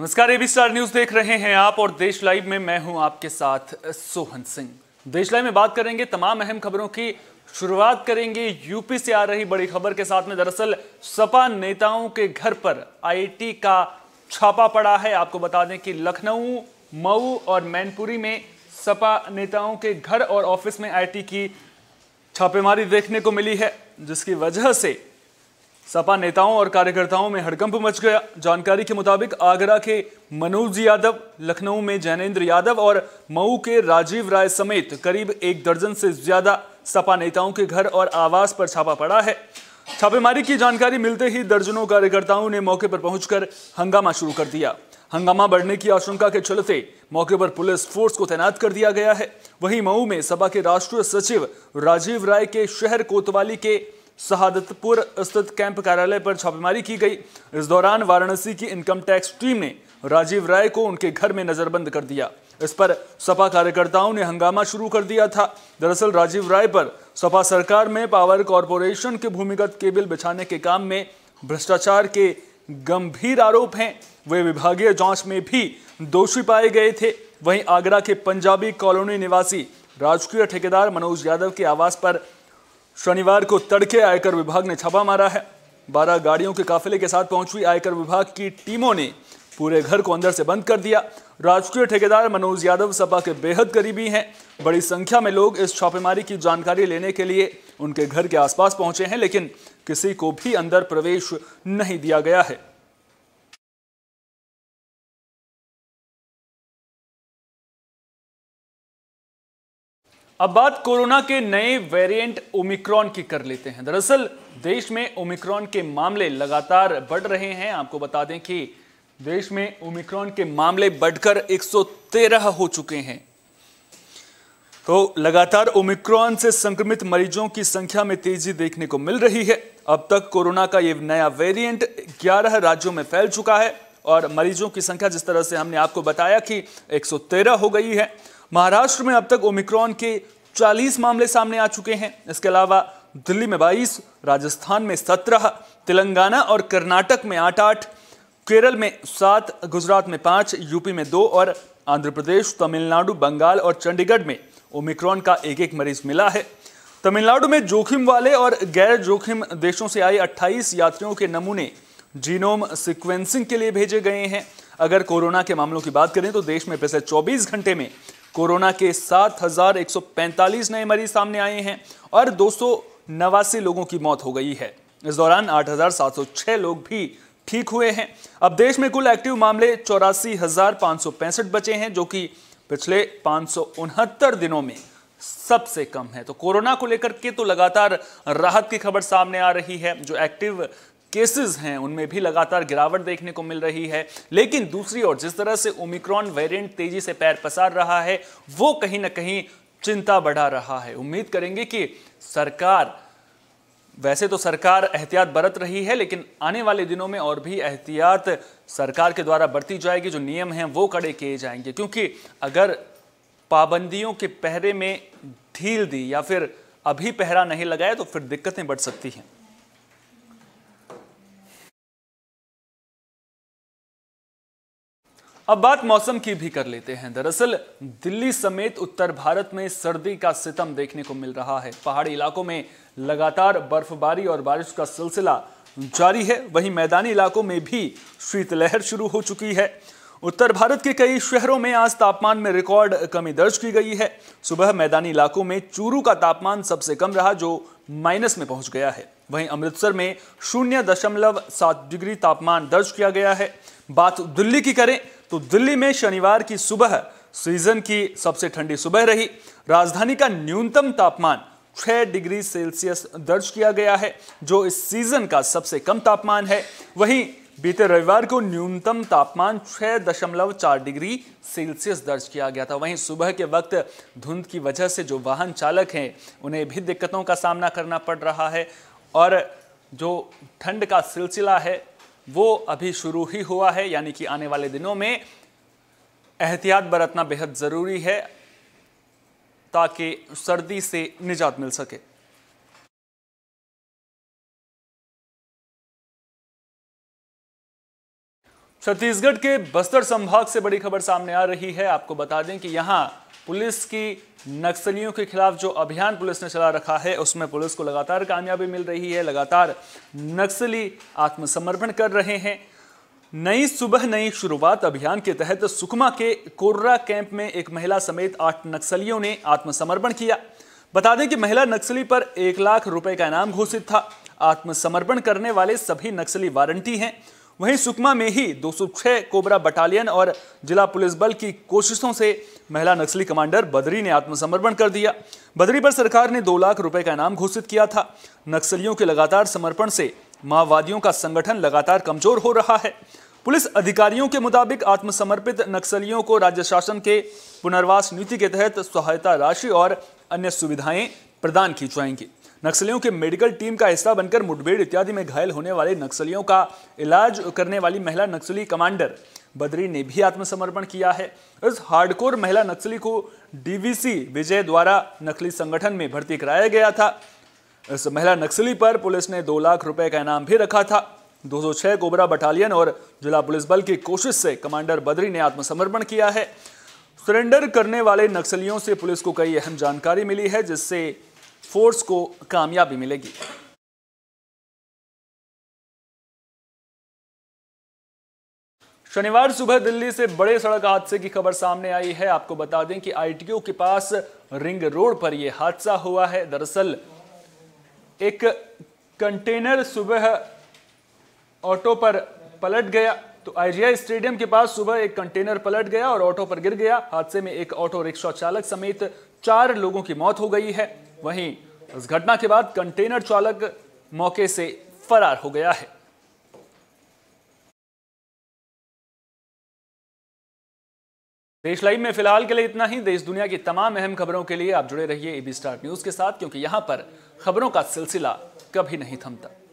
नमस्कार AB star news देख रहे हैं आप और देश लाइव में मैं हूं आपके साथ सोहन सिंह देश लाइव में बात करेंगे तमाम अहम खबरों की शुरुआत करेंगे यूपी से आ रही बड़ी खबर के साथ में दरअसल सपा नेताओं के घर पर आईटी का छापा पड़ा है आपको बता दें कि लखनऊ मऊ और मैनपुरी में सपा नेताओं के घर और ऑफिस में आई की छापेमारी देखने को मिली है जिसकी वजह से सपा नेताओं और कार्यकर्ताओं में हड़कंप मच गया जानकारी के मुताबिक आगरा के मनोज यादव लखनऊ में जैनेन्द्र यादव और मऊ के राजीव राय समेत करीब एक दर्जन से ज्यादा सपा नेताओं के घर और आवास पर छापा पड़ा है छापेमारी की जानकारी मिलते ही दर्जनों कार्यकर्ताओं ने मौके पर पहुंचकर हंगामा शुरू कर दिया हंगामा बढ़ने की आशंका के चलते मौके पर पुलिस फोर्स को तैनात कर दिया गया है वहीं मऊ में सपा के राष्ट्रीय सचिव राजीव राय के शहर कोतवाली के शहादतपुर स्थित कैंप कार्यालय पर छापेमारी की गई इस दौरान वाराणसी की इनकम टैक्स टीम ने राजीव राय को उनके घर में नजरबंद कर दिया इस पर सपा कार्यकर्ताओं ने हंगामा शुरू कर दिया था दरअसल राजीव राय पर सपा सरकार में पावर कॉरपोरेशन के भूमिगत केबल बिछाने के काम में भ्रष्टाचार के गंभीर आरोप हैं वे विभागीय जांच में भी दोषी पाए गए थे वहीं आगरा के पंजाबी कॉलोनी निवासी राजकीय ठेकेदार मनोज यादव के आवास पर शनिवार को तड़के आयकर विभाग ने छापा मारा है बारह गाड़ियों के काफिले के साथ पहुंची आयकर विभाग की टीमों ने पूरे घर को अंदर से बंद कर दिया राजकीय ठेकेदार मनोज यादव सपा के बेहद करीबी हैं बड़ी संख्या में लोग इस छापेमारी की जानकारी लेने के लिए उनके घर के आसपास पहुंचे हैं लेकिन किसी को भी अंदर प्रवेश नहीं दिया गया है अब बात कोरोना के नए वेरिएंट ओमिक्रॉन की कर लेते हैं दरअसल देश में ओमिक्रॉन के मामले लगातार बढ़ रहे हैं आपको बता दें कि देश में ओमिक्रॉन के मामले बढ़कर 113 हो चुके हैं तो लगातार ओमिक्रॉन से संक्रमित मरीजों की संख्या में तेजी देखने को मिल रही है अब तक कोरोना का ये नया वेरिएंट 11 राज्यों में फैल चुका है और मरीजों की संख्या जिस तरह से हमने आपको बताया कि 113 हो गई है महाराष्ट्र में अब तक ओमिक्रॉन के 40 मामले सामने आ चुके हैं इसके अलावा दिल्ली में 22, राजस्थान में 17, तेलंगाना और कर्नाटक में 8-8, केरल में 7, गुजरात में 5, यूपी में 2 और आंध्र प्रदेश तमिलनाडु बंगाल और चंडीगढ़ में ओमिक्रॉन का एक एक मरीज मिला है तमिलनाडु में जोखिम वाले और गैर जोखिम देशों से आए 28 यात्रियों के नमूने जीनोम सिक्वेंसिंग के लिए भेजे गए हैं अगर कोरोना के मामलों की बात करें तो देश में पिछले 24 घंटे में कोरोना के 7,145 नए मरीज सामने आए हैं और दो लोगों की मौत हो गई है इस दौरान 8,706 लोग भी ठीक हुए हैं अब देश में कुल एक्टिव मामले चौरासी बचे हैं जो कि पिछले उनहत्तर दिनों में सबसे कम है तो कोरोना को लेकर के तो लगातार राहत की खबर सामने आ रही है जो एक्टिव केसेस हैं उनमें भी लगातार गिरावट देखने को मिल रही है लेकिन दूसरी ओर जिस तरह से ओमिक्रॉन वेरिएंट तेजी से पैर पसार रहा है वो कहीं ना कहीं चिंता बढ़ा रहा है उम्मीद करेंगे कि सरकार वैसे तो सरकार एहतियात बरत रही है लेकिन आने वाले दिनों में और भी एहतियात सरकार के द्वारा बरती जाएगी जो नियम हैं वो कड़े किए जाएंगे क्योंकि अगर पाबंदियों के पहरे में ढील दी या फिर अभी पहरा नहीं लगाया तो फिर दिक्कतें बढ़ सकती हैं अब बात मौसम की भी कर लेते हैं दरअसल दिल्ली समेत उत्तर भारत में सर्दी का सितम देखने को मिल रहा है पहाड़ी इलाकों में लगातार बर्फबारी और बारिश का सिलसिला जारी है वहीं मैदानी इलाकों में भी शीतलहर शुरू हो चुकी है उत्तर भारत के कई शहरों में आज तापमान में रिकॉर्ड कमी दर्ज की गई है सुबह मैदानी इलाकों में चूरू का तापमान सबसे कम रहा जो माइनस में पहुंच गया है वहीं अमृतसर में शून्य दशमलव सात डिग्री तापमान दर्ज किया गया है बात दिल्ली की करें तो दिल्ली में शनिवार की सुबह सीजन की सबसे ठंडी सुबह रही राजधानी का न्यूनतम तापमान 6 डिग्री सेल्सियस दर्ज किया गया है जो इस सीजन का सबसे कम तापमान है वहीं बीते रविवार को न्यूनतम तापमान 6.4 डिग्री सेल्सियस दर्ज किया गया था वहीं सुबह के वक्त धुंध की वजह से जो वाहन चालक हैं उन्हें भी दिक्कतों का सामना करना पड़ रहा है और जो ठंड का सिलसिला है वो अभी शुरू ही हुआ है यानी कि आने वाले दिनों में एहतियात बरतना बेहद ज़रूरी है ताकि सर्दी से निजात मिल सके छत्तीसगढ़ के बस्तर संभाग से बड़ी खबर सामने आ रही है आपको बता दें कि यहाँ पुलिस की नक्सलियों के खिलाफ जो अभियान पुलिस ने चला रखा है उसमें पुलिस को लगातार कामयाबी मिल रही है लगातार नक्सली आत्मसमर्पण कर रहे हैं नई सुबह नई शुरुआत अभियान के तहत सुकमा के कोर्रा कैंप में एक महिला समेत आठ नक्सलियों ने आत्मसमर्पण किया बता दें कि महिला नक्सली पर एक लाख रुपए का इनाम घोषित था आत्मसमर्पण करने वाले सभी नक्सली वारंटी हैं वहीं सुकमा में ही 206 कोबरा बटालियन और जिला पुलिस बल की कोशिशों से महिला नक्सली कमांडर बदरी ने आत्मसमर्पण कर दिया बदरी पर सरकार ने दो लाख रुपए का इनाम घोषित किया था नक्सलियों के लगातार समर्पण से माओवादियों का संगठन लगातार कमजोर हो रहा है पुलिस अधिकारियों के मुताबिक आत्मसमर्पित नक्सलियों को राज्य शासन के पुनर्वास नीति के तहत सहायता राशि और अन्य सुविधाएं प्रदान की जाएंगी नक्सलियों के मेडिकल टीम का हिस्सा बनकर मुठभेड़ इत्यादि में घायल होने वाले नक्सलियों का इलाज करने वाली महिला नक्सली कमांडर बद्री ने भी आत्मसमर्पण किया है इस हार्डकोर महिला नक्सली को डीवीसी विजय द्वारा नक्सली संगठन में भर्ती कराया गया था इस महिला नक्सली पर पुलिस ने दो लाख रुपए का इनाम भी रखा था 206 कोबरा बटालियन और जिला पुलिस बल की कोशिश से कमांडर बद्री ने आत्मसमर्पण किया है सरेंडर करने वाले नक्सलियों से पुलिस को कई अहम जानकारी मिली है जिससे फोर्स को कामयाबी मिलेगी शनिवार सुबह दिल्ली से बड़े सड़क हादसे की खबर सामने आई है आपको बता दें कि आईटीओ के पास रिंग रोड पर यह हादसा हुआ है दरअसल एक कंटेनर सुबह ऑटो पर पलट गया तो आईजीआई स्टेडियम के पास सुबह एक कंटेनर पलट गया और ऑटो पर गिर गया हादसे में एक ऑटो रिक्शा चालक समेत चार लोगों की मौत हो गई है वहीं इस घटना के बाद कंटेनर चालक मौके से फरार हो गया है देश लाइव में फिलहाल के लिए इतना ही देश दुनिया की तमाम अहम खबरों के लिए आप जुड़े रहिए एबी स्टार न्यूज के साथ क्योंकि यहां पर खबरों का सिलसिला कभी नहीं थमता